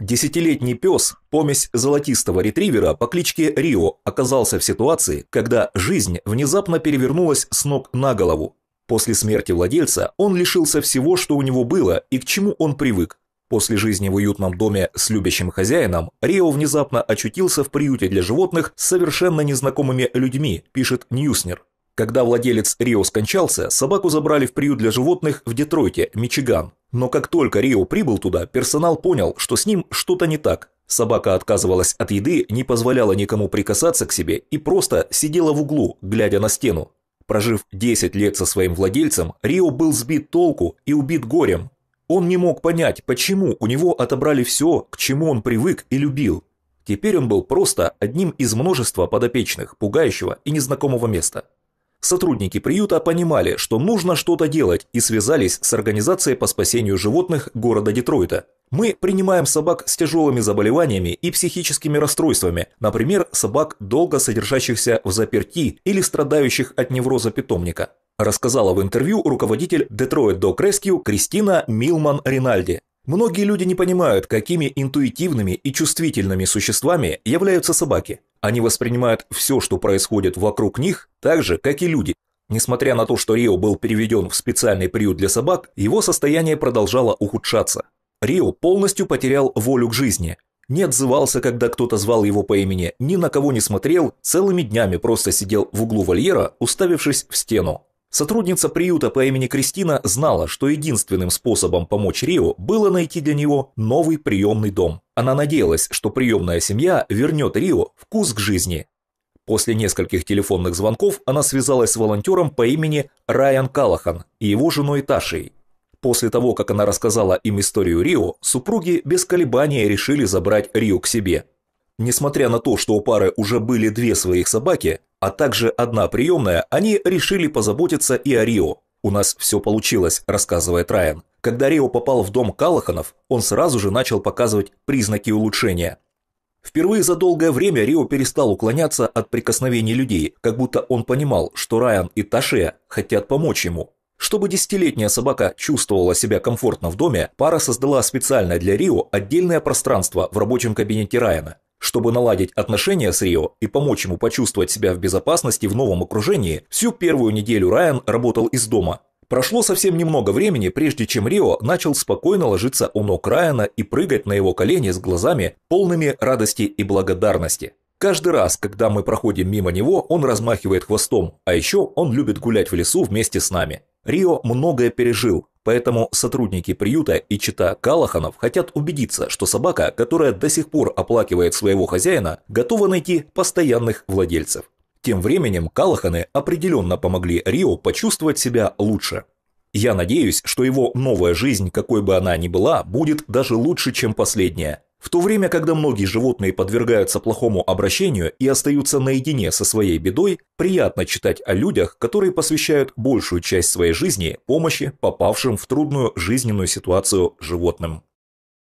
Десятилетний пес, помесь золотистого ретривера по кличке Рио, оказался в ситуации, когда жизнь внезапно перевернулась с ног на голову. После смерти владельца он лишился всего, что у него было и к чему он привык, После жизни в уютном доме с любящим хозяином, Рио внезапно очутился в приюте для животных с совершенно незнакомыми людьми, пишет Ньюснер. Когда владелец Рио скончался, собаку забрали в приют для животных в Детройте, Мичиган. Но как только Рио прибыл туда, персонал понял, что с ним что-то не так. Собака отказывалась от еды, не позволяла никому прикасаться к себе и просто сидела в углу, глядя на стену. Прожив 10 лет со своим владельцем, Рио был сбит толку и убит горем, он не мог понять, почему у него отобрали все, к чему он привык и любил. Теперь он был просто одним из множества подопечных, пугающего и незнакомого места. Сотрудники приюта понимали, что нужно что-то делать и связались с организацией по спасению животных города Детройта. Мы принимаем собак с тяжелыми заболеваниями и психическими расстройствами, например, собак, долго содержащихся в заперти или страдающих от невроза питомника рассказала в интервью руководитель Detroit Dog Rescue Кристина Милман Ринальди. Многие люди не понимают, какими интуитивными и чувствительными существами являются собаки. Они воспринимают все, что происходит вокруг них, так же, как и люди. Несмотря на то, что Рио был переведен в специальный приют для собак, его состояние продолжало ухудшаться. Рио полностью потерял волю к жизни, не отзывался, когда кто-то звал его по имени, ни на кого не смотрел, целыми днями просто сидел в углу вольера, уставившись в стену. Сотрудница приюта по имени Кристина знала, что единственным способом помочь Рио было найти для него новый приемный дом. Она надеялась, что приемная семья вернет Рио вкус к жизни. После нескольких телефонных звонков она связалась с волонтером по имени Райан Калахан и его женой Ташей. После того, как она рассказала им историю Рио, супруги без колебаний решили забрать Рио к себе – Несмотря на то, что у пары уже были две своих собаки, а также одна приемная, они решили позаботиться и о Рио. «У нас все получилось», – рассказывает Райан. Когда Рио попал в дом Калаханов, он сразу же начал показывать признаки улучшения. Впервые за долгое время Рио перестал уклоняться от прикосновений людей, как будто он понимал, что Райан и Таше хотят помочь ему. Чтобы десятилетняя собака чувствовала себя комфортно в доме, пара создала специально для Рио отдельное пространство в рабочем кабинете Райана. Чтобы наладить отношения с Рио и помочь ему почувствовать себя в безопасности в новом окружении, всю первую неделю Райан работал из дома. Прошло совсем немного времени, прежде чем Рио начал спокойно ложиться у ног Райана и прыгать на его колени с глазами, полными радости и благодарности. Каждый раз, когда мы проходим мимо него, он размахивает хвостом, а еще он любит гулять в лесу вместе с нами. Рио многое пережил, Поэтому сотрудники приюта и чита Калаханов хотят убедиться, что собака, которая до сих пор оплакивает своего хозяина, готова найти постоянных владельцев. Тем временем Калаханы определенно помогли Рио почувствовать себя лучше. Я надеюсь, что его новая жизнь, какой бы она ни была, будет даже лучше, чем последняя, в то время, когда многие животные подвергаются плохому обращению и остаются наедине со своей бедой, приятно читать о людях, которые посвящают большую часть своей жизни помощи попавшим в трудную жизненную ситуацию животным.